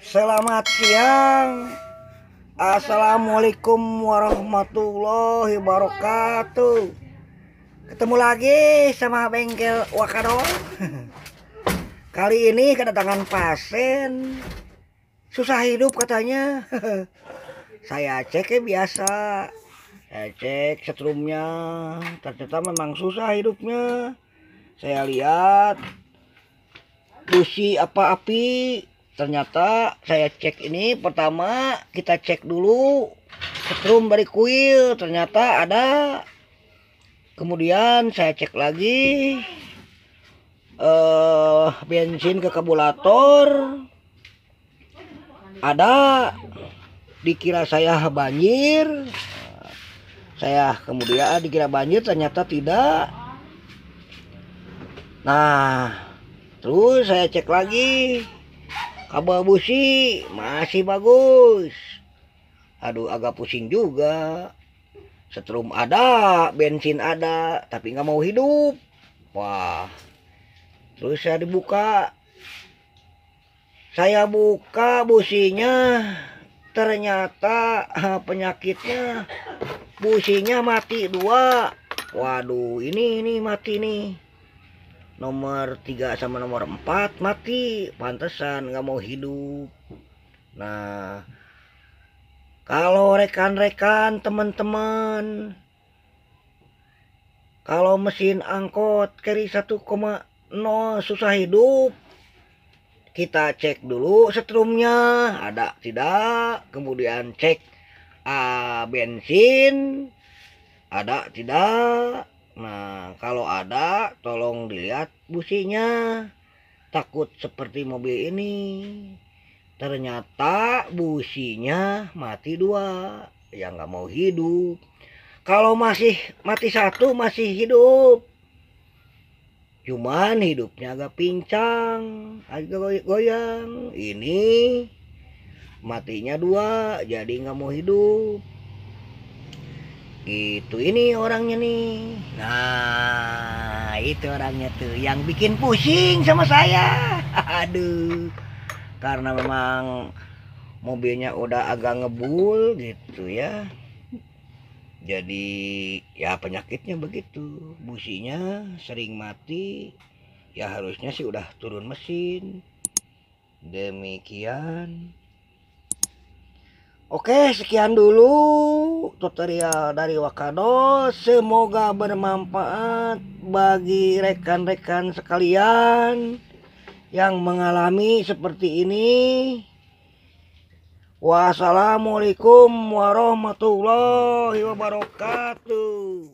Selamat siang Assalamualaikum warahmatullahi wabarakatuh Ketemu lagi sama bengkel Wakado Kali ini kedatangan pasien Susah hidup katanya Saya cek ya biasa Saya cek setrumnya Ternyata memang susah hidupnya Saya lihat busi apa api ternyata saya cek ini pertama kita cek dulu setrum dari kuil ternyata ada kemudian saya cek lagi eh bensin ke kabulator ada dikira saya banjir saya kemudian ah, dikira banjir ternyata tidak nah terus saya cek lagi Abah busi masih bagus. Aduh agak pusing juga. Setrum ada, bensin ada, tapi nggak mau hidup. Wah. Terus saya dibuka. Saya buka businya. Ternyata penyakitnya businya mati dua. Waduh, ini ini mati nih nomor 3 sama nomor 4 mati pantesan nggak mau hidup nah kalau rekan-rekan teman-teman kalau mesin angkot carry 1,0 susah hidup kita cek dulu setrumnya ada tidak kemudian cek uh, bensin ada tidak Nah kalau ada tolong dilihat businya takut seperti mobil ini ternyata businya mati dua ya nggak mau hidup kalau masih mati satu masih hidup cuman hidupnya agak pincang agak goyang ini matinya dua jadi nggak mau hidup itu ini orangnya nih nah itu orangnya tuh yang bikin pusing sama saya aduh karena memang mobilnya udah agak ngebul gitu ya jadi ya penyakitnya begitu businya sering mati ya harusnya sih udah turun mesin demikian Oke, sekian dulu tutorial dari Wakado. Semoga bermanfaat bagi rekan-rekan sekalian yang mengalami seperti ini. Wassalamualaikum warahmatullahi wabarakatuh.